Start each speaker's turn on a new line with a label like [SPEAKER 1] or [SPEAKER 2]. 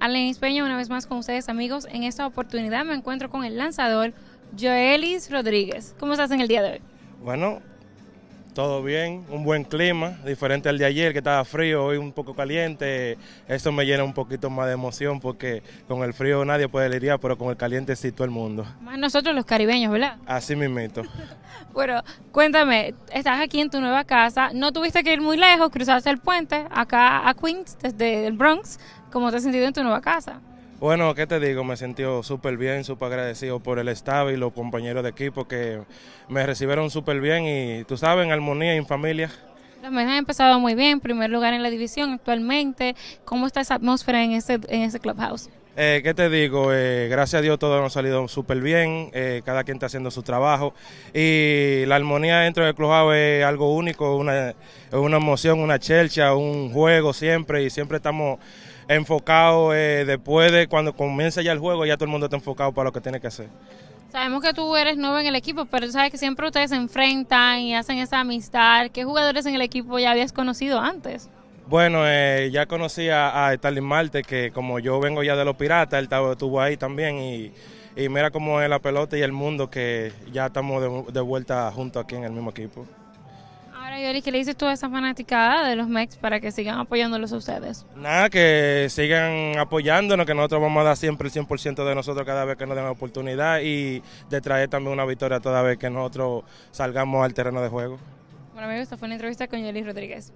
[SPEAKER 1] Alenis Peña, una vez más con ustedes, amigos. En esta oportunidad me encuentro con el lanzador Joelis Rodríguez. ¿Cómo estás en el día de hoy?
[SPEAKER 2] Bueno, todo bien, un buen clima, diferente al de ayer que estaba frío, hoy un poco caliente. Eso me llena un poquito más de emoción porque con el frío nadie puede lidiar, pero con el caliente sí todo el mundo.
[SPEAKER 1] Más nosotros los caribeños, ¿verdad?
[SPEAKER 2] Así mismito.
[SPEAKER 1] bueno, cuéntame, estás aquí en tu nueva casa, no tuviste que ir muy lejos, cruzaste el puente acá a Queens, desde el Bronx. ¿Cómo te has sentido en tu nueva casa?
[SPEAKER 2] Bueno, ¿qué te digo? Me sentí súper bien, súper agradecido por el staff y los compañeros de equipo que me recibieron súper bien y tú sabes, en armonía y en familia.
[SPEAKER 1] Los Menas han empezado muy bien, primer lugar en la división actualmente. ¿Cómo está esa atmósfera en ese, en ese clubhouse?
[SPEAKER 2] Eh, ¿Qué te digo? Eh, gracias a Dios todo nos ha salido súper bien, eh, cada quien está haciendo su trabajo y la armonía dentro del club es algo único, una, una emoción, una chelcha, un juego siempre y siempre estamos enfocados después de cuando comienza ya el juego, ya todo el mundo está enfocado para lo que tiene que hacer.
[SPEAKER 1] Sabemos que tú eres nuevo en el equipo, pero sabes que siempre ustedes se enfrentan y hacen esa amistad. ¿Qué jugadores en el equipo ya habías conocido antes?
[SPEAKER 2] Bueno, eh, ya conocí a, a Stalin Marte, que como yo vengo ya de los piratas, él estuvo ahí también y, mira cómo es la pelota y el mundo que ya estamos de, vuelta juntos aquí en el mismo equipo.
[SPEAKER 1] Ahora, Yoli, ¿qué le dices tú a esa fanaticada de los Mex para que sigan apoyándolos a ustedes?
[SPEAKER 2] Nada, que sigan apoyándonos, que nosotros vamos a dar siempre el 100% de nosotros cada vez que nos den la oportunidad y de traer también una victoria cada vez que nosotros salgamos al terreno de juego.
[SPEAKER 1] Bueno, amigos, esta fue una entrevista con Yoli Rodríguez.